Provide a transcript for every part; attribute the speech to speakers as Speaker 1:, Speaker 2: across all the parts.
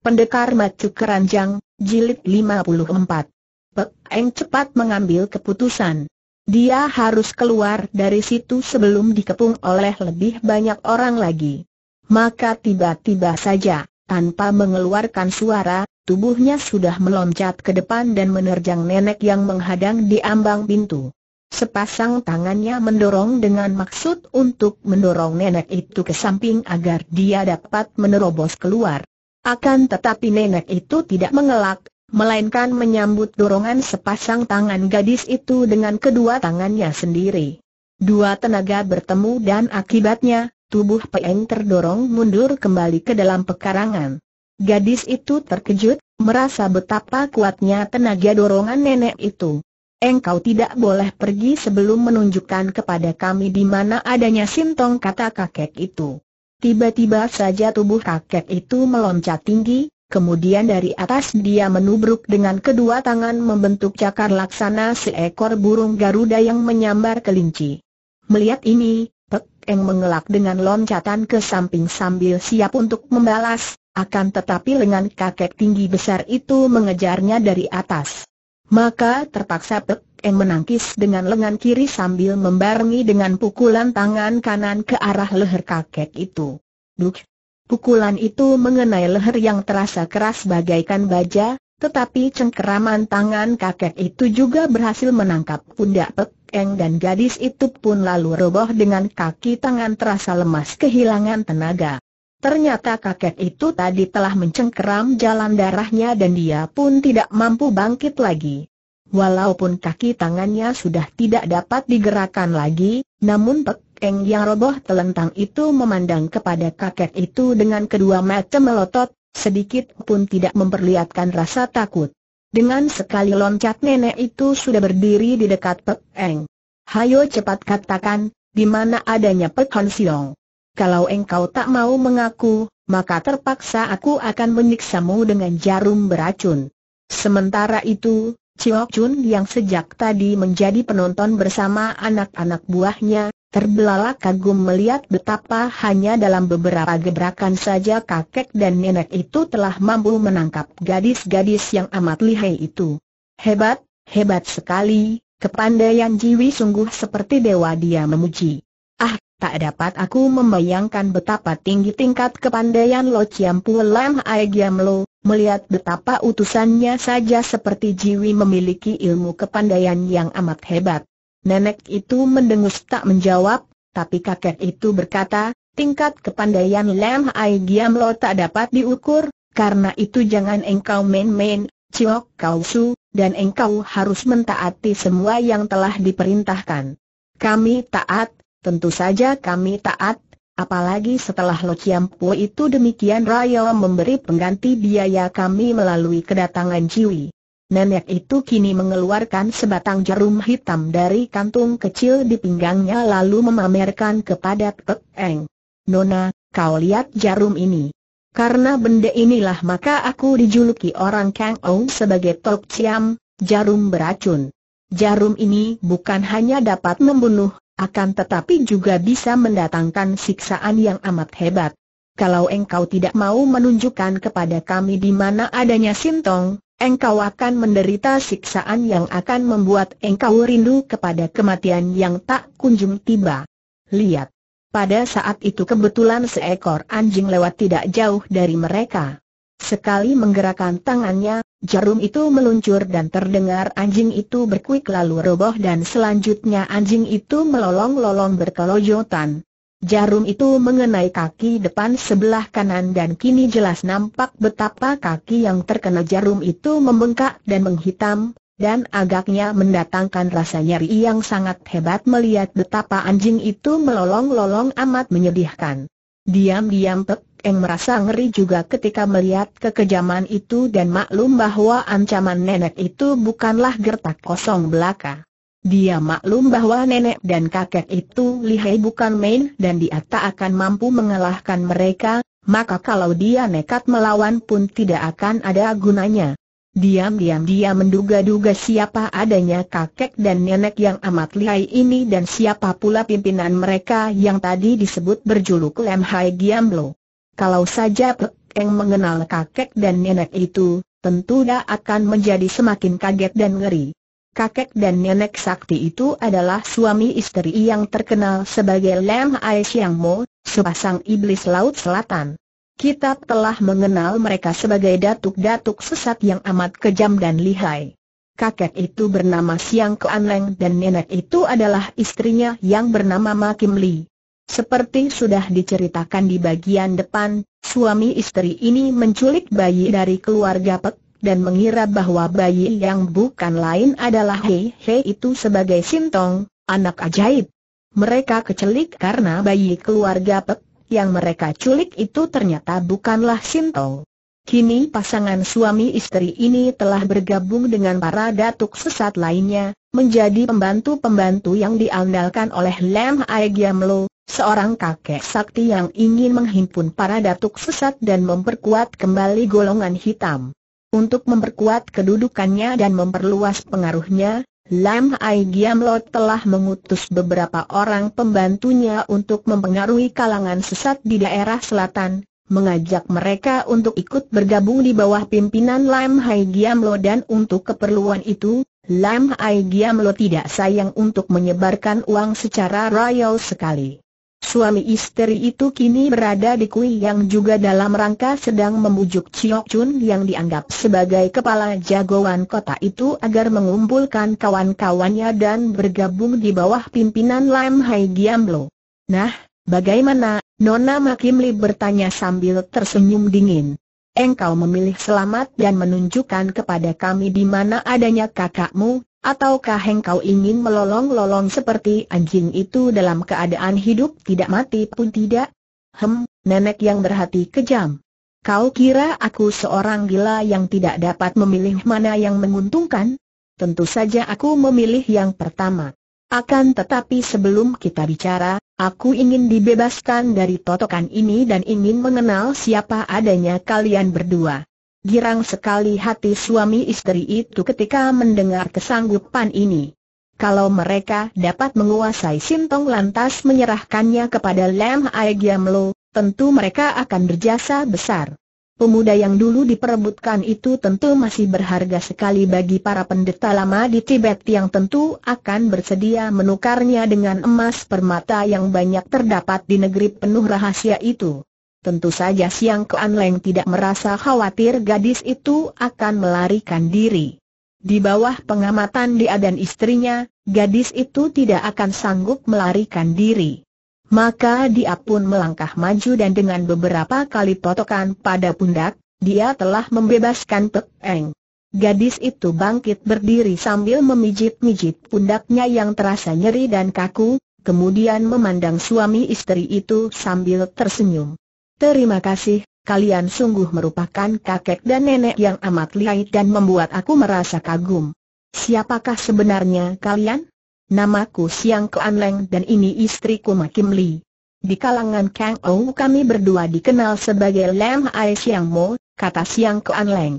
Speaker 1: Pendekar Macu Keranjang, Jilid 54 Pek Eng cepat mengambil keputusan. Dia harus keluar dari situ sebelum dikepung oleh lebih banyak orang lagi. Maka tiba-tiba saja, tanpa mengeluarkan suara, tubuhnya sudah meloncat ke depan dan menerjang nenek yang menghadang di ambang pintu. Sepasang tangannya mendorong dengan maksud untuk mendorong nenek itu ke samping agar dia dapat menerobos keluar. Akan tetapi nenek itu tidak mengelak, melainkan menyambut dorongan sepasang tangan gadis itu dengan kedua tangannya sendiri. Dua tenaga bertemu dan akibatnya, tubuh Peng terdorong mundur kembali ke dalam pekarangan. Gadis itu terkejut, merasa betapa kuatnya tenaga dorongan nenek itu. Engkau tidak boleh pergi sebelum menunjukkan kepada kami di mana adanya sintong kata kakek itu. Tiba-tiba saja tubuh kakek itu meloncat tinggi, kemudian dari atas dia menubruk dengan kedua tangan membentuk cakar laksana seekor burung Garuda yang menyambar kelinci. Melihat ini, Pek Eng mengelak dengan loncatan ke samping sambil siap untuk membalas, akan tetapi lengan kakek tinggi besar itu mengejarnya dari atas. Maka terpaksa Pek Em menangkis dengan lengan kiri sambil membarengi dengan pukulan tangan kanan ke arah leher kakek itu. Duk! Pukulan itu mengenai leher yang terasa keras bagaikan baja, tetapi cengkeraman tangan kakek itu juga berhasil menangkap pundak Pek Eng dan gadis itu pun lalu roboh dengan kaki tangan terasa lemas kehilangan tenaga. Ternyata kakek itu tadi telah mencengkeram jalan darahnya dan dia pun tidak mampu bangkit lagi. Walaupun kaki tangannya sudah tidak dapat digerakkan lagi, namun Pek Eng yang roboh telentang itu memandang kepada kakek itu dengan kedua mata melotot, sedikit pun tidak memperlihatkan rasa takut. Dengan sekali loncat nenek itu sudah berdiri di dekat Pek Eng. Hayo cepat katakan, di mana adanya Pek Han Siong. Kalau engkau tak mau mengaku, maka terpaksa aku akan menyiksamu dengan jarum beracun. Sementara itu, Chiok Chun yang sejak tadi menjadi penonton bersama anak-anak buahnya, terbelalak kagum melihat betapa hanya dalam beberapa gebrakan saja kakek dan nenek itu telah mampu menangkap gadis-gadis yang amat lihai itu. Hebat, hebat sekali, kepandaian Jiwi sungguh seperti dewa dia memuji. Ah, Tak dapat aku membayangkan betapa tinggi tingkat kepandaian Lo Chiam Pu Lam Giam Lo, melihat betapa utusannya saja seperti Jiwi memiliki ilmu kepandaian yang amat hebat. Nenek itu mendengus tak menjawab, tapi kakek itu berkata, tingkat kepandaian Lam Giam Lo tak dapat diukur, karena itu jangan engkau main-main, Ciok Kau Su, dan engkau harus mentaati semua yang telah diperintahkan. Kami taat, Tentu saja kami taat, apalagi setelah Lo Chiampo itu demikian Raya memberi pengganti biaya kami melalui kedatangan Jiwi. Nenek itu kini mengeluarkan sebatang jarum hitam dari kantung kecil di pinggangnya lalu memamerkan kepada Pek Eng. Nona, kau lihat jarum ini. Karena benda inilah maka aku dijuluki orang Kang Ong sebagai Tok Chiam, jarum beracun. Jarum ini bukan hanya dapat membunuh, akan tetapi juga bisa mendatangkan siksaan yang amat hebat. Kalau engkau tidak mau menunjukkan kepada kami di mana adanya Sintong, engkau akan menderita siksaan yang akan membuat engkau rindu kepada kematian yang tak kunjung tiba. Lihat. Pada saat itu kebetulan seekor anjing lewat tidak jauh dari mereka. Sekali menggerakkan tangannya, jarum itu meluncur dan terdengar anjing itu berkuik lalu roboh dan selanjutnya anjing itu melolong-lolong berkelojotan. Jarum itu mengenai kaki depan sebelah kanan dan kini jelas nampak betapa kaki yang terkena jarum itu membengkak dan menghitam, dan agaknya mendatangkan rasa nyeri yang sangat hebat melihat betapa anjing itu melolong-lolong amat menyedihkan. Diam-diam Pek Eng merasa ngeri juga ketika melihat kekejaman itu dan maklum bahwa ancaman nenek itu bukanlah gertak kosong belaka. Dia maklum bahwa nenek dan kakek itu lihai bukan main dan dia tak akan mampu mengalahkan mereka, maka kalau dia nekat melawan pun tidak akan ada gunanya. Diam-diam dia menduga-duga siapa adanya kakek dan nenek yang amat lihai ini dan siapa pula pimpinan mereka yang tadi disebut berjuluk Lem Hai kalau saja Pek Eng mengenal kakek dan nenek itu, tentu dia akan menjadi semakin kaget dan ngeri. Kakek dan nenek sakti itu adalah suami istri yang terkenal sebagai Lam Ai Siang Mo, sepasang iblis Laut Selatan. Kita telah mengenal mereka sebagai datuk-datuk sesat yang amat kejam dan lihai. Kakek itu bernama Siang Keanleng dan nenek itu adalah istrinya yang bernama Makim Li. Seperti sudah diceritakan di bagian depan, suami istri ini menculik bayi dari keluarga Pek dan mengira bahwa bayi yang bukan lain adalah Hei Hei itu sebagai Sintong, anak ajaib. Mereka kecelik karena bayi keluarga Pek yang mereka culik itu ternyata bukanlah Sintong. Kini pasangan suami istri ini telah bergabung dengan para datuk sesat lainnya, menjadi pembantu-pembantu yang diandalkan oleh Lem Aigiamlo, seorang kakek sakti yang ingin menghimpun para datuk sesat dan memperkuat kembali golongan hitam. Untuk memperkuat kedudukannya dan memperluas pengaruhnya, Lam Ai Lo telah mengutus beberapa orang pembantunya untuk mempengaruhi kalangan sesat di daerah selatan, mengajak mereka untuk ikut bergabung di bawah pimpinan Lam Hai Lo dan untuk keperluan itu, Lam Hai Lo tidak sayang untuk menyebarkan uang secara royal sekali. Suami istri itu kini berada di Kui yang juga dalam rangka sedang membujuk Chiok Chun yang dianggap sebagai kepala jagoan kota itu agar mengumpulkan kawan-kawannya dan bergabung di bawah pimpinan Lam Hai Giamlo. Nah, bagaimana? Nona Makimli bertanya sambil tersenyum dingin. Engkau memilih selamat dan menunjukkan kepada kami di mana adanya kakakmu, Ataukah engkau ingin melolong-lolong seperti anjing itu dalam keadaan hidup tidak mati pun tidak? Hem, nenek yang berhati kejam. Kau kira aku seorang gila yang tidak dapat memilih mana yang menguntungkan? Tentu saja aku memilih yang pertama. Akan tetapi sebelum kita bicara, aku ingin dibebaskan dari totokan ini dan ingin mengenal siapa adanya kalian berdua. Girang sekali hati suami istri itu ketika mendengar kesanggupan ini. Kalau mereka dapat menguasai Sintong lantas menyerahkannya kepada Lam Aigiamlo, tentu mereka akan berjasa besar. Pemuda yang dulu diperebutkan itu tentu masih berharga sekali bagi para pendeta lama di Tibet yang tentu akan bersedia menukarnya dengan emas permata yang banyak terdapat di negeri penuh rahasia itu. Tentu saja Siang Kuan Leng tidak merasa khawatir gadis itu akan melarikan diri. Di bawah pengamatan dia dan istrinya, gadis itu tidak akan sanggup melarikan diri. Maka dia pun melangkah maju dan dengan beberapa kali potokan pada pundak, dia telah membebaskan Pek Eng. Gadis itu bangkit berdiri sambil memijit-mijit pundaknya yang terasa nyeri dan kaku, kemudian memandang suami istri itu sambil tersenyum. Terima kasih, kalian sungguh merupakan kakek dan nenek yang amat lihai dan membuat aku merasa kagum. Siapakah sebenarnya kalian? Namaku Siang Kuan Leng dan ini istriku Makim Li. Di kalangan Kang Ou kami berdua dikenal sebagai Lam Ai Siang Mo, kata Siang Kuan Leng.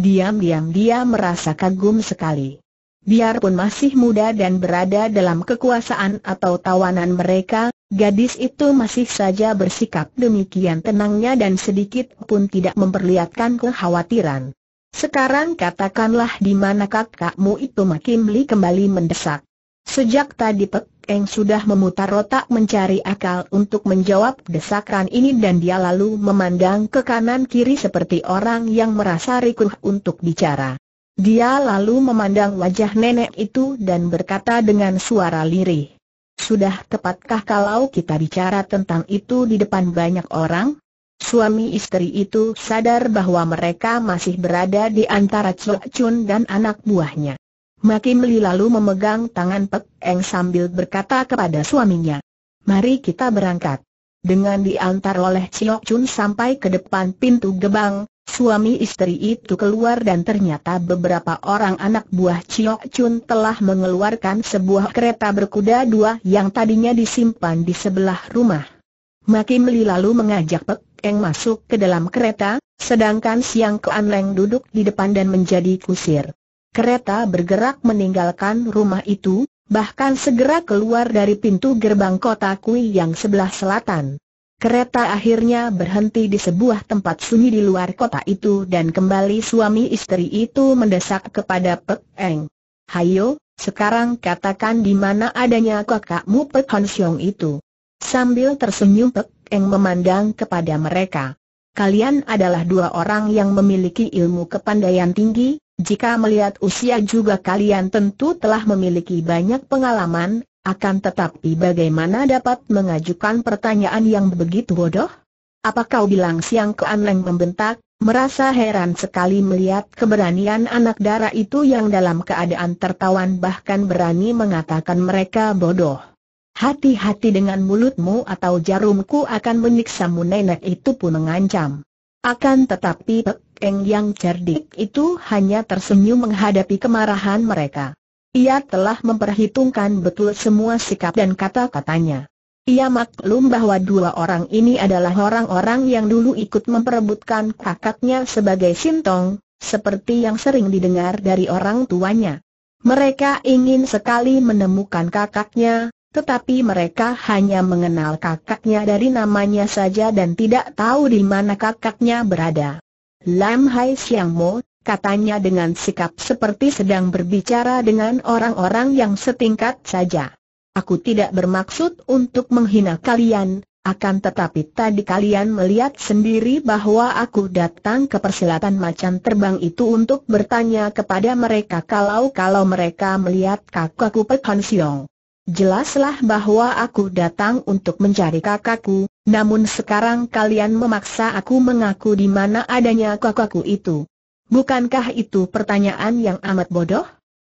Speaker 1: Diam-diam dia merasa kagum sekali. Biarpun masih muda dan berada dalam kekuasaan atau tawanan mereka, Gadis itu masih saja bersikap demikian tenangnya dan sedikit pun tidak memperlihatkan kekhawatiran. Sekarang katakanlah di mana kakakmu itu makin beli kembali mendesak. Sejak tadi Pek Eng sudah memutar otak mencari akal untuk menjawab desakan ini dan dia lalu memandang ke kanan kiri seperti orang yang merasa rikuh untuk bicara. Dia lalu memandang wajah nenek itu dan berkata dengan suara lirih. Sudah tepatkah kalau kita bicara tentang itu di depan banyak orang? Suami istri itu sadar bahwa mereka masih berada di antara Cuk Chun dan anak buahnya. Maki Li lalu memegang tangan Pek Eng sambil berkata kepada suaminya, Mari kita berangkat dengan diantar oleh Chiok Chun sampai ke depan pintu gebang, suami istri itu keluar dan ternyata beberapa orang anak buah Chiok Chun telah mengeluarkan sebuah kereta berkuda dua yang tadinya disimpan di sebelah rumah. Makim Li lalu mengajak Pek Eng masuk ke dalam kereta, sedangkan Siang Kuan Leng duduk di depan dan menjadi kusir. Kereta bergerak meninggalkan rumah itu, bahkan segera keluar dari pintu gerbang kota Kui yang sebelah selatan. Kereta akhirnya berhenti di sebuah tempat sunyi di luar kota itu dan kembali suami istri itu mendesak kepada Pek Eng. Hayo, sekarang katakan di mana adanya kakakmu Pek Hon Siong itu. Sambil tersenyum Pek Eng memandang kepada mereka. Kalian adalah dua orang yang memiliki ilmu kepandaian tinggi, jika melihat usia juga kalian tentu telah memiliki banyak pengalaman, akan tetapi bagaimana dapat mengajukan pertanyaan yang begitu bodoh? Apa kau bilang siang ke Anleng membentak, merasa heran sekali melihat keberanian anak darah itu yang dalam keadaan tertawan bahkan berani mengatakan mereka bodoh. Hati-hati dengan mulutmu atau jarumku akan menyiksamu nenek itu pun mengancam. Akan tetapi Pek Eng yang cerdik itu hanya tersenyum menghadapi kemarahan mereka. Ia telah memperhitungkan betul semua sikap dan kata-katanya. Ia maklum bahwa dua orang ini adalah orang-orang yang dulu ikut memperebutkan kakaknya sebagai sintong, seperti yang sering didengar dari orang tuanya. Mereka ingin sekali menemukan kakaknya, tetapi mereka hanya mengenal kakaknya dari namanya saja dan tidak tahu di mana kakaknya berada. Lam Hai Siang Mo, katanya dengan sikap seperti sedang berbicara dengan orang-orang yang setingkat saja. Aku tidak bermaksud untuk menghina kalian, akan tetapi tadi kalian melihat sendiri bahwa aku datang ke persilatan macan terbang itu untuk bertanya kepada mereka kalau-kalau mereka melihat kakakku Pek Han Siong. Jelaslah bahwa aku datang untuk mencari kakakku, namun sekarang kalian memaksa aku mengaku di mana adanya kakakku itu. Bukankah itu pertanyaan yang amat bodoh?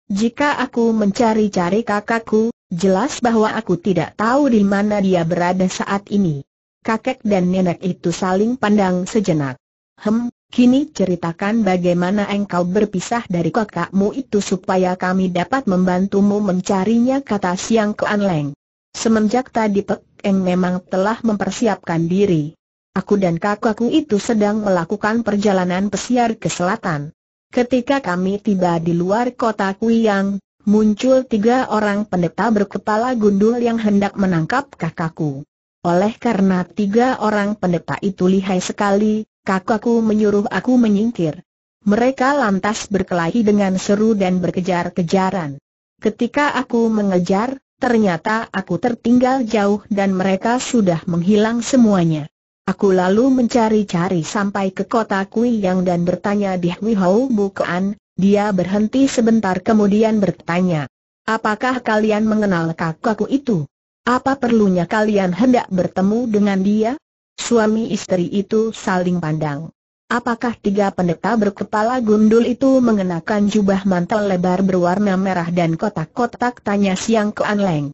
Speaker 1: Jika aku mencari-cari kakakku, jelas bahwa aku tidak tahu di mana dia berada saat ini. Kakek dan nenek itu saling pandang sejenak. Hem, Kini ceritakan bagaimana engkau berpisah dari kakakmu itu supaya kami dapat membantumu mencarinya kata Siang Kean Leng. Semenjak tadi Pek Eng memang telah mempersiapkan diri. Aku dan kakakku itu sedang melakukan perjalanan pesiar ke selatan. Ketika kami tiba di luar kota Kuyang, muncul tiga orang pendeta berkepala gundul yang hendak menangkap kakakku. Oleh karena tiga orang pendeta itu lihai sekali, kakakku menyuruh aku menyingkir. Mereka lantas berkelahi dengan seru dan berkejar-kejaran. Ketika aku mengejar, ternyata aku tertinggal jauh dan mereka sudah menghilang semuanya. Aku lalu mencari-cari sampai ke kota Kui Yang dan bertanya di Huihou Bukan. dia berhenti sebentar kemudian bertanya, Apakah kalian mengenal kakakku itu? Apa perlunya kalian hendak bertemu dengan dia? Suami istri itu saling pandang. Apakah tiga pendeta berkepala gundul itu mengenakan jubah mantel lebar berwarna merah dan kotak-kotak tanya Siang ke An Leng?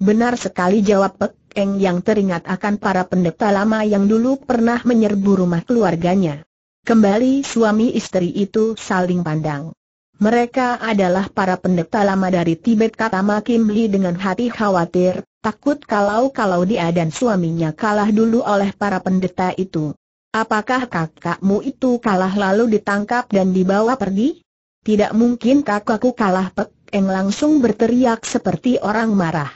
Speaker 1: Benar sekali jawab Pek Eng yang teringat akan para pendeta lama yang dulu pernah menyerbu rumah keluarganya. Kembali suami istri itu saling pandang. Mereka adalah para pendeta lama dari Tibet kata Makim Li dengan hati khawatir, takut kalau-kalau dia dan suaminya kalah dulu oleh para pendeta itu. Apakah kakakmu itu kalah lalu ditangkap dan dibawa pergi? Tidak mungkin kakakku kalah Pek Eng langsung berteriak seperti orang marah.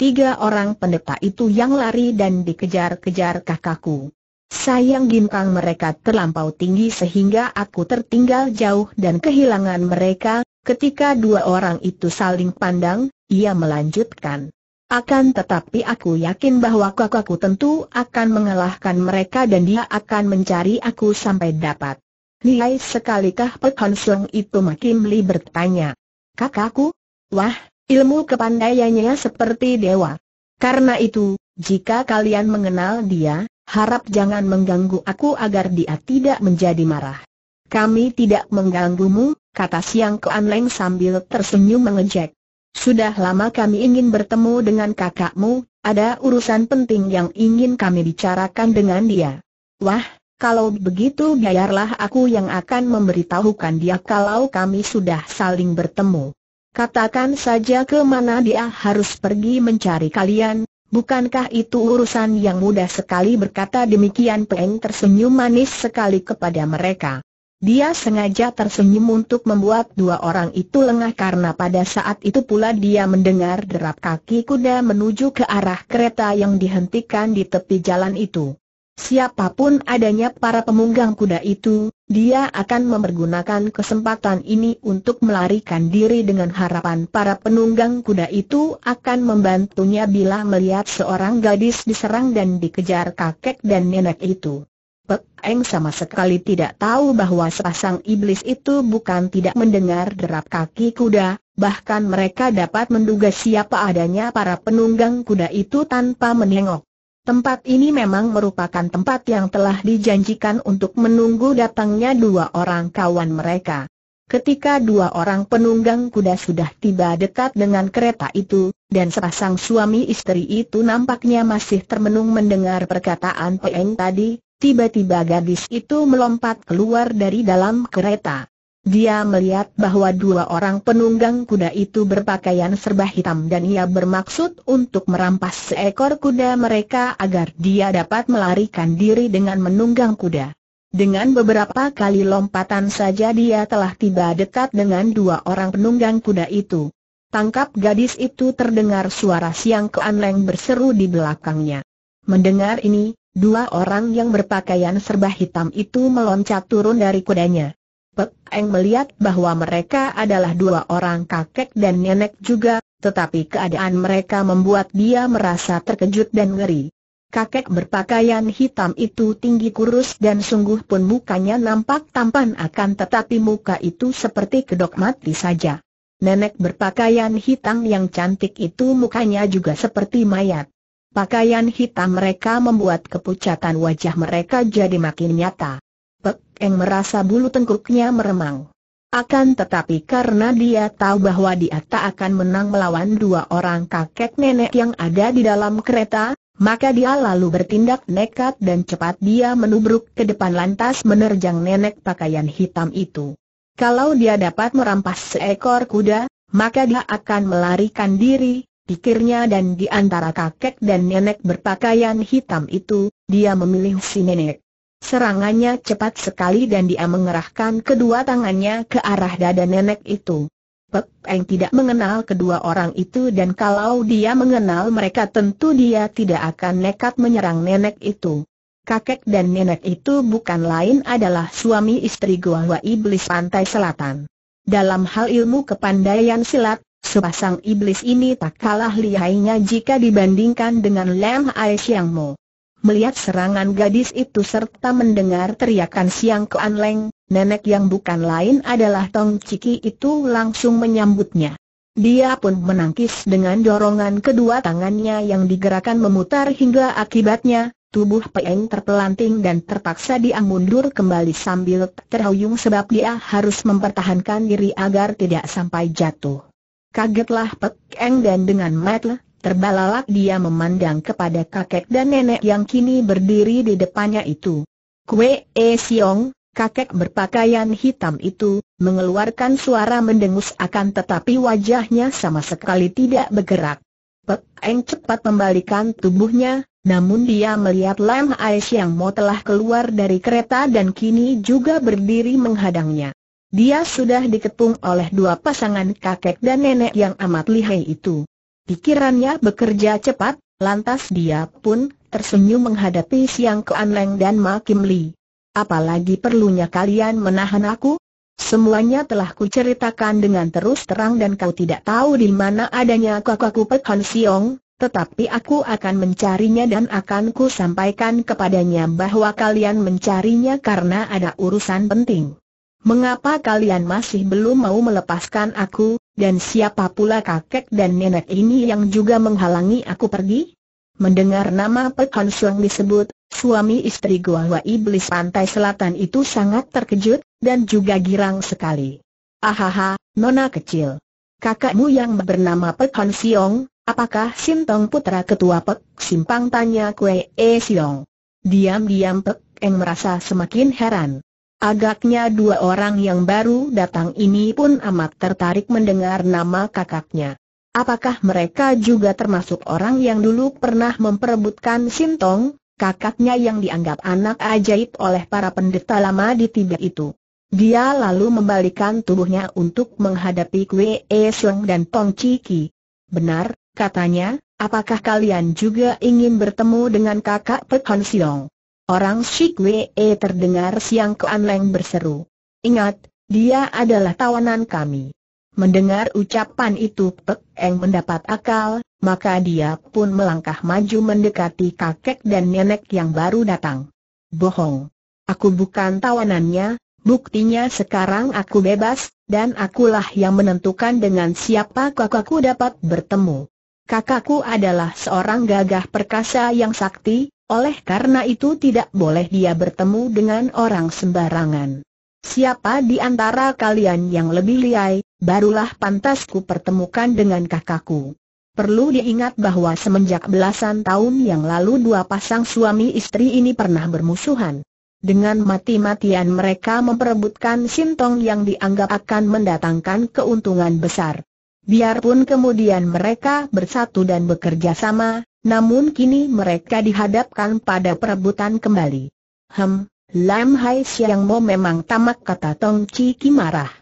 Speaker 1: Tiga orang pendeta itu yang lari dan dikejar-kejar kakakku. Sayang ginkang mereka terlampau tinggi sehingga aku tertinggal jauh dan kehilangan mereka, ketika dua orang itu saling pandang, ia melanjutkan. Akan tetapi aku yakin bahwa kakakku tentu akan mengalahkan mereka dan dia akan mencari aku sampai dapat. Nilai sekalikah Pek Hon Sung itu makin Li bertanya. Kakakku? Wah, ilmu kepandaiannya seperti dewa. Karena itu, jika kalian mengenal dia, harap jangan mengganggu aku agar dia tidak menjadi marah. Kami tidak mengganggumu, kata Siang Kean Leng sambil tersenyum mengejek. Sudah lama kami ingin bertemu dengan kakakmu, ada urusan penting yang ingin kami bicarakan dengan dia. Wah, kalau begitu biarlah aku yang akan memberitahukan dia kalau kami sudah saling bertemu. Katakan saja ke mana dia harus pergi mencari kalian, bukankah itu urusan yang mudah sekali berkata demikian Peng tersenyum manis sekali kepada mereka. Dia sengaja tersenyum untuk membuat dua orang itu lengah karena pada saat itu pula dia mendengar derap kaki kuda menuju ke arah kereta yang dihentikan di tepi jalan itu. Siapapun adanya para pemunggang kuda itu, dia akan memergunakan kesempatan ini untuk melarikan diri dengan harapan para penunggang kuda itu akan membantunya bila melihat seorang gadis diserang dan dikejar kakek dan nenek itu. Pek Eng sama sekali tidak tahu bahwa sepasang iblis itu bukan tidak mendengar derap kaki kuda, bahkan mereka dapat menduga siapa adanya para penunggang kuda itu tanpa menengok. Tempat ini memang merupakan tempat yang telah dijanjikan untuk menunggu datangnya dua orang kawan mereka. Ketika dua orang penunggang kuda sudah tiba dekat dengan kereta itu, dan sepasang suami istri itu nampaknya masih termenung mendengar perkataan Peng tadi, Tiba-tiba gadis itu melompat keluar dari dalam kereta. Dia melihat bahwa dua orang penunggang kuda itu berpakaian serba hitam dan ia bermaksud untuk merampas seekor kuda mereka agar dia dapat melarikan diri dengan menunggang kuda. Dengan beberapa kali lompatan saja dia telah tiba dekat dengan dua orang penunggang kuda itu. Tangkap gadis itu terdengar suara siang keanleng berseru di belakangnya. Mendengar ini, Dua orang yang berpakaian serba hitam itu meloncat turun dari kudanya. Pek Eng melihat bahwa mereka adalah dua orang kakek dan nenek juga, tetapi keadaan mereka membuat dia merasa terkejut dan ngeri. Kakek berpakaian hitam itu tinggi kurus dan sungguh pun mukanya nampak tampan akan tetapi muka itu seperti kedok mati saja. Nenek berpakaian hitam yang cantik itu mukanya juga seperti mayat. Pakaian hitam mereka membuat kepucatan wajah mereka jadi makin nyata. Pek Eng merasa bulu tengkuknya meremang. Akan tetapi karena dia tahu bahwa dia tak akan menang melawan dua orang kakek nenek yang ada di dalam kereta, maka dia lalu bertindak nekat dan cepat dia menubruk ke depan lantas menerjang nenek pakaian hitam itu. Kalau dia dapat merampas seekor kuda, maka dia akan melarikan diri, pikirnya dan di antara kakek dan nenek berpakaian hitam itu, dia memilih si nenek. Serangannya cepat sekali dan dia mengerahkan kedua tangannya ke arah dada nenek itu. Pek Eng tidak mengenal kedua orang itu dan kalau dia mengenal mereka tentu dia tidak akan nekat menyerang nenek itu. Kakek dan nenek itu bukan lain adalah suami istri gua Hua Iblis Pantai Selatan. Dalam hal ilmu kepandaian silat, Sepasang iblis ini tak kalah lihainya jika dibandingkan dengan Lam Ai Siang Mo. Melihat serangan gadis itu serta mendengar teriakan Siang Kuan Leng, nenek yang bukan lain adalah Tong Ciki itu langsung menyambutnya. Dia pun menangkis dengan dorongan kedua tangannya yang digerakkan memutar hingga akibatnya, tubuh Peng terpelanting dan terpaksa dia kembali sambil terhuyung sebab dia harus mempertahankan diri agar tidak sampai jatuh. Kagetlah Pek Eng dan dengan mata terbalalak dia memandang kepada kakek dan nenek yang kini berdiri di depannya itu. Kue E Siong, kakek berpakaian hitam itu, mengeluarkan suara mendengus akan tetapi wajahnya sama sekali tidak bergerak. Pek Eng cepat membalikan tubuhnya, namun dia melihat Lam Ais yang mau telah keluar dari kereta dan kini juga berdiri menghadangnya. Dia sudah dikepung oleh dua pasangan kakek dan nenek yang amat lihai itu. Pikirannya bekerja cepat, lantas dia pun tersenyum menghadapi Siang ke dan Ma Kim Lee. Apalagi perlunya kalian menahan aku? Semuanya telah kuceritakan dengan terus terang dan kau tidak tahu di mana adanya kakakku Pek Han Siong, tetapi aku akan mencarinya dan akan ku sampaikan kepadanya bahwa kalian mencarinya karena ada urusan penting. Mengapa kalian masih belum mau melepaskan aku, dan siapa pula kakek dan nenek ini yang juga menghalangi aku pergi? Mendengar nama Pek Han Suang disebut, suami istri gua Hua Iblis Pantai Selatan itu sangat terkejut, dan juga girang sekali. Ahaha, nona kecil. Kakakmu yang bernama Pek Han Siong, apakah Sintong putra ketua Pek? Simpang tanya Kue E Siong. Diam-diam Pek Eng merasa semakin heran. Agaknya dua orang yang baru datang ini pun amat tertarik mendengar nama kakaknya. Apakah mereka juga termasuk orang yang dulu pernah memperebutkan Sintong, kakaknya yang dianggap anak ajaib oleh para pendeta lama di Tibet itu? Dia lalu membalikan tubuhnya untuk menghadapi Kwe E dan Tong Chiki. Benar, katanya, apakah kalian juga ingin bertemu dengan kakak Pek Hon Siong? Orang Shik Wee terdengar Siang Kuan Leng berseru. Ingat, dia adalah tawanan kami. Mendengar ucapan itu Pek Eng mendapat akal, maka dia pun melangkah maju mendekati kakek dan nenek yang baru datang. Bohong. Aku bukan tawanannya, buktinya sekarang aku bebas, dan akulah yang menentukan dengan siapa kakakku dapat bertemu. Kakakku adalah seorang gagah perkasa yang sakti, oleh karena itu tidak boleh dia bertemu dengan orang sembarangan. Siapa di antara kalian yang lebih liai, barulah pantas ku pertemukan dengan kakakku. Perlu diingat bahwa semenjak belasan tahun yang lalu dua pasang suami istri ini pernah bermusuhan. Dengan mati-matian mereka memperebutkan sintong yang dianggap akan mendatangkan keuntungan besar. Biarpun kemudian mereka bersatu dan bekerja sama, namun kini mereka dihadapkan pada perebutan kembali. Hem, Lam Hai Siang Mo memang tamak kata Tong Chi Ki marah.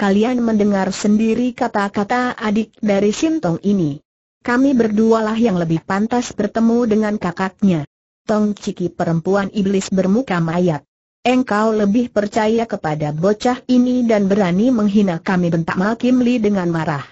Speaker 1: Kalian mendengar sendiri kata-kata adik dari Sintong ini. Kami berdualah yang lebih pantas bertemu dengan kakaknya. Tong Ciki perempuan iblis bermuka mayat. Engkau lebih percaya kepada bocah ini dan berani menghina kami bentak Kim Li dengan marah.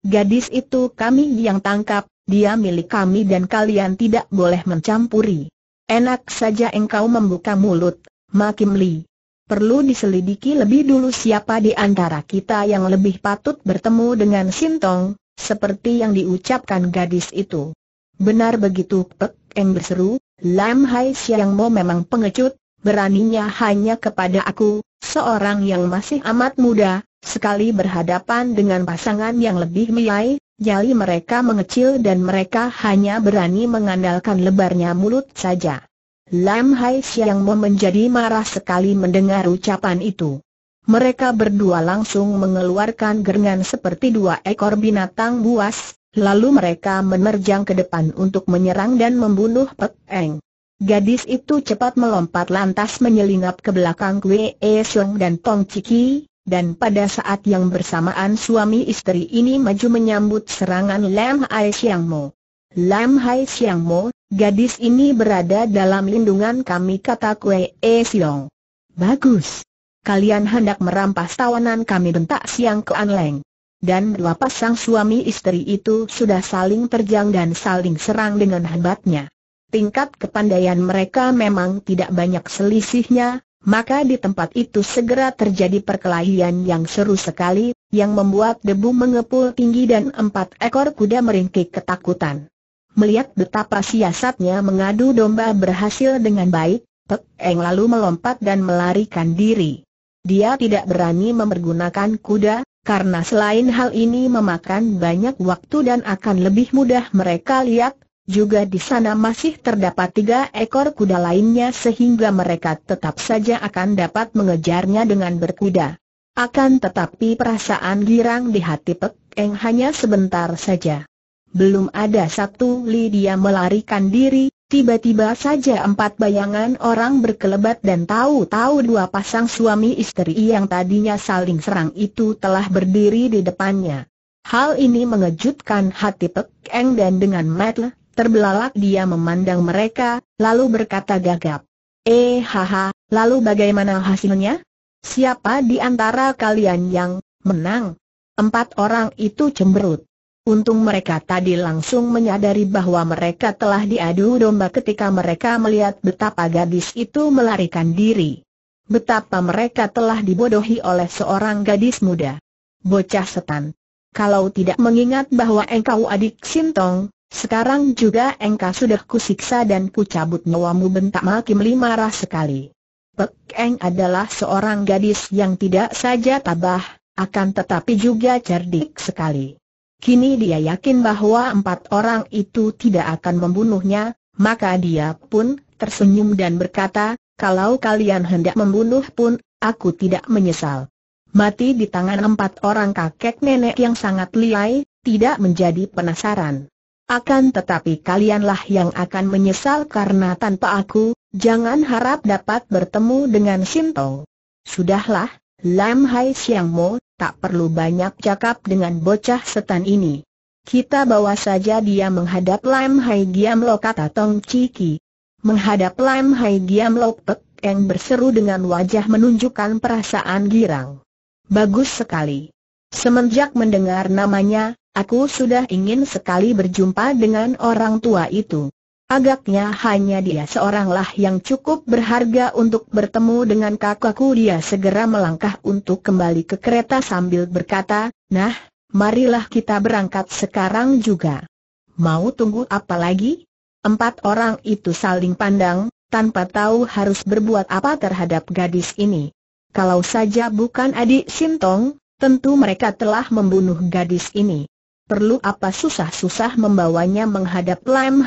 Speaker 1: Gadis itu kami yang tangkap, dia milik kami dan kalian tidak boleh mencampuri. Enak saja engkau membuka mulut, Makim Li. Perlu diselidiki lebih dulu siapa di antara kita yang lebih patut bertemu dengan Sintong, seperti yang diucapkan gadis itu. Benar begitu Pek Eng berseru, Lam Hai Siang Mo memang pengecut, beraninya hanya kepada aku, seorang yang masih amat muda, sekali berhadapan dengan pasangan yang lebih miai, Jali mereka mengecil dan mereka hanya berani mengandalkan lebarnya mulut saja. Lam Hai Siang Mo menjadi marah sekali mendengar ucapan itu. Mereka berdua langsung mengeluarkan gerengan seperti dua ekor binatang buas, lalu mereka menerjang ke depan untuk menyerang dan membunuh Pek Eng. Gadis itu cepat melompat lantas menyelinap ke belakang Wei Sung dan Tong Ciki, dan pada saat yang bersamaan suami istri ini maju menyambut serangan Lam Hai Siang Mo. Lam Hai Siang Mo, gadis ini berada dalam lindungan kami kata Kue E Siong. Bagus. Kalian hendak merampas tawanan kami bentak Siang Kuan Leng. Dan dua pasang suami istri itu sudah saling terjang dan saling serang dengan hebatnya. Tingkat kepandaian mereka memang tidak banyak selisihnya, maka di tempat itu segera terjadi perkelahian yang seru sekali, yang membuat debu mengepul tinggi dan empat ekor kuda meringkik ketakutan. Melihat betapa siasatnya mengadu domba berhasil dengan baik, Pek Eng lalu melompat dan melarikan diri. Dia tidak berani memergunakan kuda, karena selain hal ini memakan banyak waktu dan akan lebih mudah mereka lihat, juga di sana masih terdapat tiga ekor kuda lainnya sehingga mereka tetap saja akan dapat mengejarnya dengan berkuda. Akan tetapi perasaan girang di hati Pek Eng hanya sebentar saja. Belum ada satu li dia melarikan diri, tiba-tiba saja empat bayangan orang berkelebat dan tahu-tahu dua pasang suami istri yang tadinya saling serang itu telah berdiri di depannya. Hal ini mengejutkan hati Pek Eng dan dengan mata Terbelalak dia memandang mereka, lalu berkata gagap. Eh haha, lalu bagaimana hasilnya? Siapa di antara kalian yang menang? Empat orang itu cemberut. Untung mereka tadi langsung menyadari bahwa mereka telah diadu domba ketika mereka melihat betapa gadis itu melarikan diri. Betapa mereka telah dibodohi oleh seorang gadis muda. Bocah setan. Kalau tidak mengingat bahwa engkau adik Sintong, sekarang juga engkau sudah kusiksa dan kucabut nyawamu bentak Makim lima marah sekali. Pek Eng adalah seorang gadis yang tidak saja tabah, akan tetapi juga cerdik sekali. Kini dia yakin bahwa empat orang itu tidak akan membunuhnya, maka dia pun tersenyum dan berkata, kalau kalian hendak membunuh pun, aku tidak menyesal. Mati di tangan empat orang kakek nenek yang sangat liai, tidak menjadi penasaran. Akan tetapi kalianlah yang akan menyesal karena tanpa aku, jangan harap dapat bertemu dengan Shinto. Sudahlah, Lam Hai Siang Mo, tak perlu banyak cakap dengan bocah setan ini. Kita bawa saja dia menghadap Lam Hai Giam Lo kata Tong Ciki. Menghadap Lam Hai Giam Lo Pek Eng berseru dengan wajah menunjukkan perasaan girang. Bagus sekali. Semenjak mendengar namanya, Aku sudah ingin sekali berjumpa dengan orang tua itu. Agaknya hanya dia seoranglah yang cukup berharga untuk bertemu dengan kakakku Dia segera melangkah untuk kembali ke kereta sambil berkata, Nah, marilah kita berangkat sekarang juga. Mau tunggu apa lagi? Empat orang itu saling pandang, tanpa tahu harus berbuat apa terhadap gadis ini. Kalau saja bukan adik Sintong, tentu mereka telah membunuh gadis ini perlu apa susah-susah membawanya menghadap Lam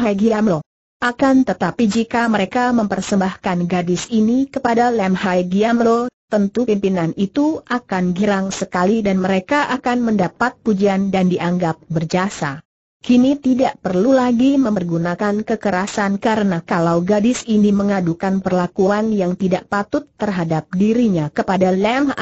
Speaker 1: Lo? Akan tetapi jika mereka mempersembahkan gadis ini kepada Lam Lo, tentu pimpinan itu akan girang sekali dan mereka akan mendapat pujian dan dianggap berjasa. Kini tidak perlu lagi memergunakan kekerasan karena kalau gadis ini mengadukan perlakuan yang tidak patut terhadap dirinya kepada Lam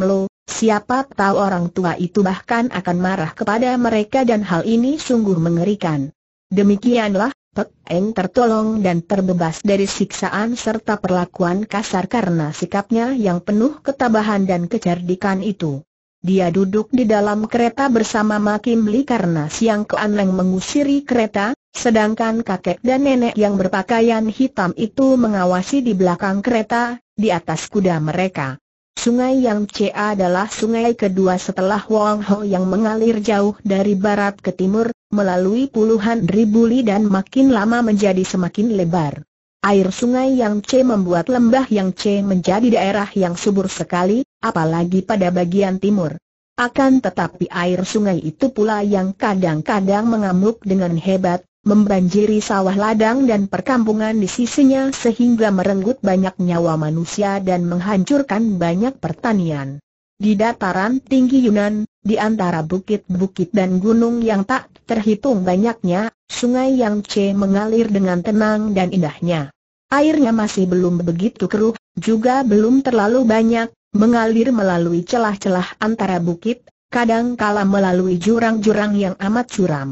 Speaker 1: Lo, siapa tahu orang tua itu bahkan akan marah kepada mereka dan hal ini sungguh mengerikan. Demikianlah, Pek Eng tertolong dan terbebas dari siksaan serta perlakuan kasar karena sikapnya yang penuh ketabahan dan kecerdikan itu. Dia duduk di dalam kereta bersama Makim Li karena Siang ke mengusiri kereta, sedangkan kakek dan nenek yang berpakaian hitam itu mengawasi di belakang kereta, di atas kuda mereka. Sungai yang C adalah sungai kedua setelah Wang Ho yang mengalir jauh dari barat ke timur, melalui puluhan ribu li dan makin lama menjadi semakin lebar. Air sungai yang C membuat lembah yang C menjadi daerah yang subur sekali, apalagi pada bagian timur. Akan tetapi air sungai itu pula yang kadang-kadang mengamuk dengan hebat, membanjiri sawah ladang dan perkampungan di sisinya sehingga merenggut banyak nyawa manusia dan menghancurkan banyak pertanian. Di dataran tinggi Yunan, di antara bukit-bukit dan gunung yang tak terhitung banyaknya, sungai yang C mengalir dengan tenang dan indahnya. Airnya masih belum begitu keruh, juga belum terlalu banyak, mengalir melalui celah-celah antara bukit, kadang-kala melalui jurang-jurang yang amat curam.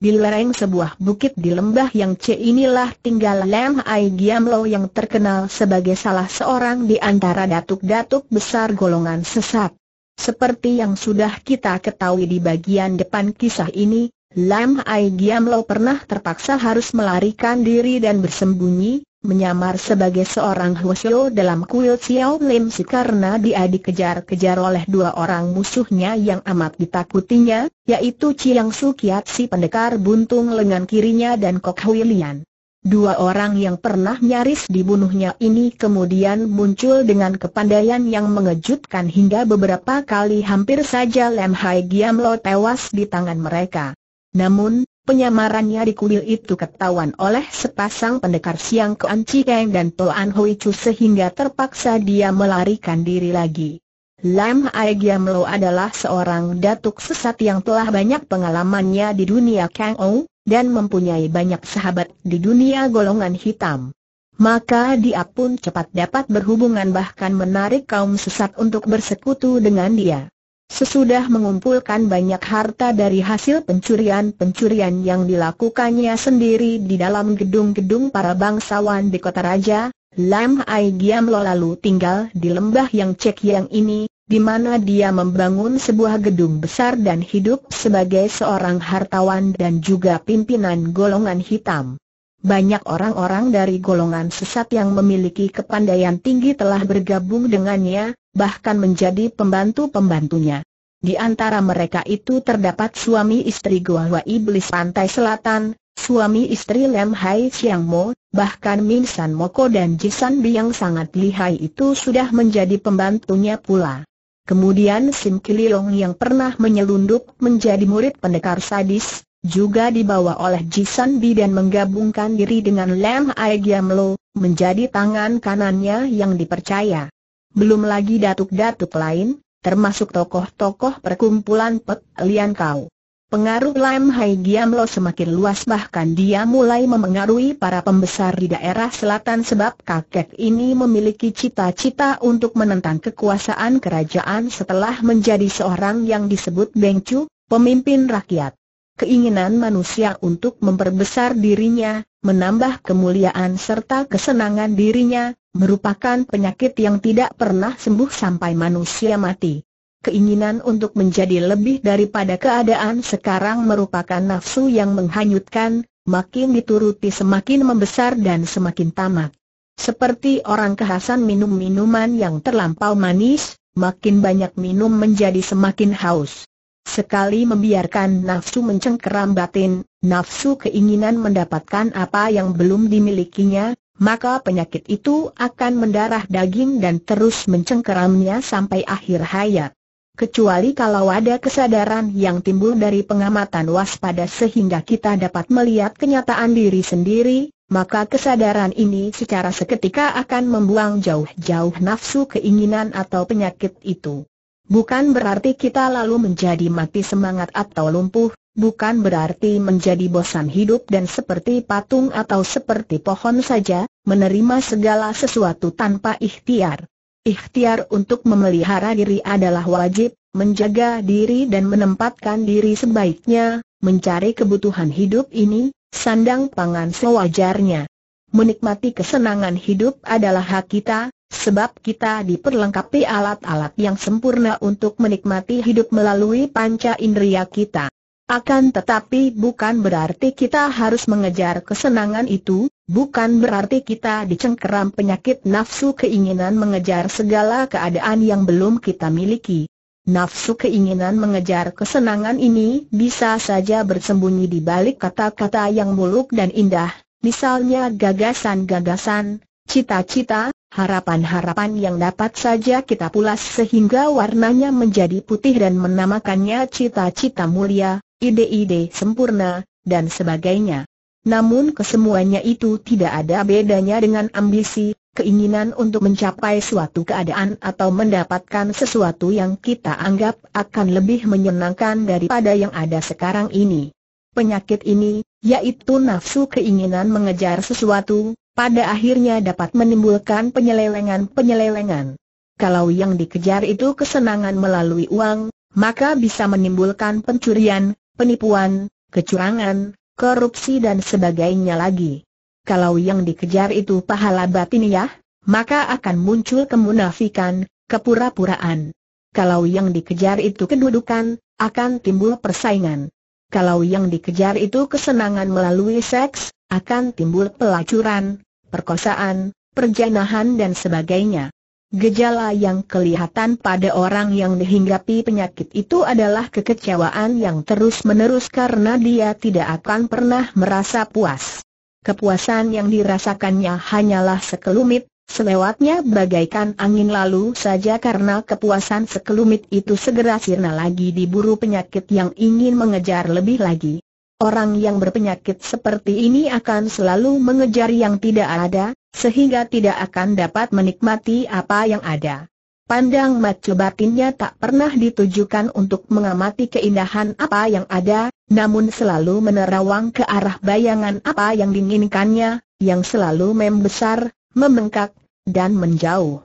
Speaker 1: Di lereng sebuah bukit di lembah yang C inilah tinggal Lam Ai Giamlo yang terkenal sebagai salah seorang di antara datuk-datuk besar golongan sesat. Seperti yang sudah kita ketahui di bagian depan kisah ini, Lam Ai Giamlo pernah terpaksa harus melarikan diri dan bersembunyi, menyamar sebagai seorang Huosyo dalam kuil Xiao Lim Si karena dia dikejar-kejar oleh dua orang musuhnya yang amat ditakutinya, yaitu Chiang Su Kiat si pendekar buntung lengan kirinya dan Kok Hui Lian. Dua orang yang pernah nyaris dibunuhnya ini kemudian muncul dengan kepandaian yang mengejutkan hingga beberapa kali hampir saja Lem Hai Giam Lo tewas di tangan mereka. Namun, Penyamarannya di kuil itu ketahuan oleh sepasang pendekar siang Koan Cikeng dan Toan Hui Chu sehingga terpaksa dia melarikan diri lagi. Lam Aigiam Lo adalah seorang datuk sesat yang telah banyak pengalamannya di dunia Kang Ou, dan mempunyai banyak sahabat di dunia golongan hitam. Maka dia pun cepat dapat berhubungan bahkan menarik kaum sesat untuk bersekutu dengan dia. Sesudah mengumpulkan banyak harta dari hasil pencurian-pencurian yang dilakukannya sendiri di dalam gedung-gedung para bangsawan di kota raja, Lam Ai Giam Lo lalu tinggal di lembah yang cek yang ini, di mana dia membangun sebuah gedung besar dan hidup sebagai seorang hartawan dan juga pimpinan golongan hitam banyak orang-orang dari golongan sesat yang memiliki kepandaian tinggi telah bergabung dengannya, bahkan menjadi pembantu-pembantunya. Di antara mereka itu terdapat suami istri Goa Iblis Pantai Selatan, suami istri Lem Hai Siang Mo, bahkan Min San Moko dan Jisan Bi yang sangat lihai itu sudah menjadi pembantunya pula. Kemudian Sim Kililong yang pernah menyelundup menjadi murid pendekar sadis, juga dibawa oleh Jisan Bi dan menggabungkan diri dengan Lam Ai Giam Lo, menjadi tangan kanannya yang dipercaya. Belum lagi datuk-datuk lain, termasuk tokoh-tokoh perkumpulan Pek Lian Kau. Pengaruh Lam Hai Giam Lo semakin luas bahkan dia mulai memengaruhi para pembesar di daerah selatan sebab kakek ini memiliki cita-cita untuk menentang kekuasaan kerajaan setelah menjadi seorang yang disebut Bengcu, pemimpin rakyat keinginan manusia untuk memperbesar dirinya, menambah kemuliaan serta kesenangan dirinya, merupakan penyakit yang tidak pernah sembuh sampai manusia mati. Keinginan untuk menjadi lebih daripada keadaan sekarang merupakan nafsu yang menghanyutkan, makin dituruti semakin membesar dan semakin tamak. Seperti orang kehasan minum minuman yang terlampau manis, makin banyak minum menjadi semakin haus. Sekali membiarkan nafsu mencengkeram batin, nafsu keinginan mendapatkan apa yang belum dimilikinya, maka penyakit itu akan mendarah daging dan terus mencengkeramnya sampai akhir hayat. Kecuali kalau ada kesadaran yang timbul dari pengamatan waspada sehingga kita dapat melihat kenyataan diri sendiri, maka kesadaran ini secara seketika akan membuang jauh-jauh nafsu keinginan atau penyakit itu. Bukan berarti kita lalu menjadi mati semangat atau lumpuh, bukan berarti menjadi bosan hidup dan seperti patung atau seperti pohon saja, menerima segala sesuatu tanpa ikhtiar. Ikhtiar untuk memelihara diri adalah wajib, menjaga diri dan menempatkan diri sebaiknya, mencari kebutuhan hidup ini, sandang pangan sewajarnya. Menikmati kesenangan hidup adalah hak kita, Sebab kita diperlengkapi alat-alat yang sempurna untuk menikmati hidup melalui panca indera kita. Akan tetapi bukan berarti kita harus mengejar kesenangan itu, bukan berarti kita dicengkeram penyakit nafsu keinginan mengejar segala keadaan yang belum kita miliki. Nafsu keinginan mengejar kesenangan ini bisa saja bersembunyi di balik kata-kata yang muluk dan indah, misalnya gagasan-gagasan, cita-cita, Harapan-harapan yang dapat saja kita pulas sehingga warnanya menjadi putih dan menamakannya cita-cita mulia, ide-ide sempurna, dan sebagainya. Namun kesemuanya itu tidak ada bedanya dengan ambisi, keinginan untuk mencapai suatu keadaan atau mendapatkan sesuatu yang kita anggap akan lebih menyenangkan daripada yang ada sekarang ini. Penyakit ini, yaitu nafsu keinginan mengejar sesuatu, pada akhirnya dapat menimbulkan penyelewengan-penyelewengan. Kalau yang dikejar itu kesenangan melalui uang, maka bisa menimbulkan pencurian, penipuan, kecurangan, korupsi dan sebagainya lagi. Kalau yang dikejar itu pahala batiniah, maka akan muncul kemunafikan, kepura-puraan. Kalau yang dikejar itu kedudukan, akan timbul persaingan. Kalau yang dikejar itu kesenangan melalui seks, akan timbul pelacuran, perkosaan, perjanahan dan sebagainya. Gejala yang kelihatan pada orang yang dihinggapi penyakit itu adalah kekecewaan yang terus-menerus karena dia tidak akan pernah merasa puas. Kepuasan yang dirasakannya hanyalah sekelumit, selewatnya bagaikan angin lalu saja karena kepuasan sekelumit itu segera sirna lagi diburu penyakit yang ingin mengejar lebih lagi. Orang yang berpenyakit seperti ini akan selalu mengejar yang tidak ada, sehingga tidak akan dapat menikmati apa yang ada. Pandang mata batinnya tak pernah ditujukan untuk mengamati keindahan apa yang ada, namun selalu menerawang ke arah bayangan apa yang diinginkannya, yang selalu membesar, membengkak, dan menjauh.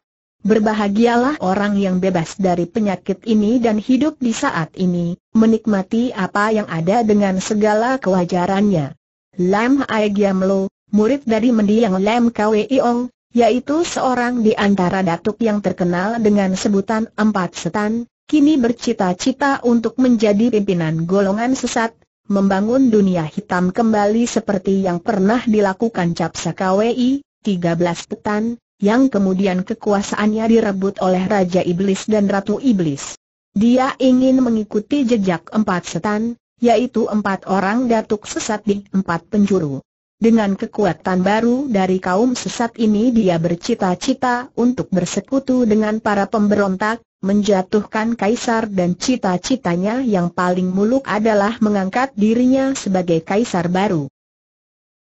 Speaker 1: Berbahagialah orang yang bebas dari penyakit ini dan hidup di saat ini, menikmati apa yang ada dengan segala kewajarannya. Lam Hai Lo, murid dari mendiang Lam Kwe Iong, yaitu seorang di antara datuk yang terkenal dengan sebutan Empat Setan, kini bercita-cita untuk menjadi pimpinan golongan sesat, membangun dunia hitam kembali seperti yang pernah dilakukan Capsa tiga 13 Petan, yang kemudian kekuasaannya direbut oleh Raja Iblis dan Ratu Iblis. Dia ingin mengikuti jejak empat setan, yaitu empat orang datuk sesat di empat penjuru. Dengan kekuatan baru dari kaum sesat ini dia bercita-cita untuk bersekutu dengan para pemberontak, menjatuhkan kaisar dan cita-citanya yang paling muluk adalah mengangkat dirinya sebagai kaisar baru.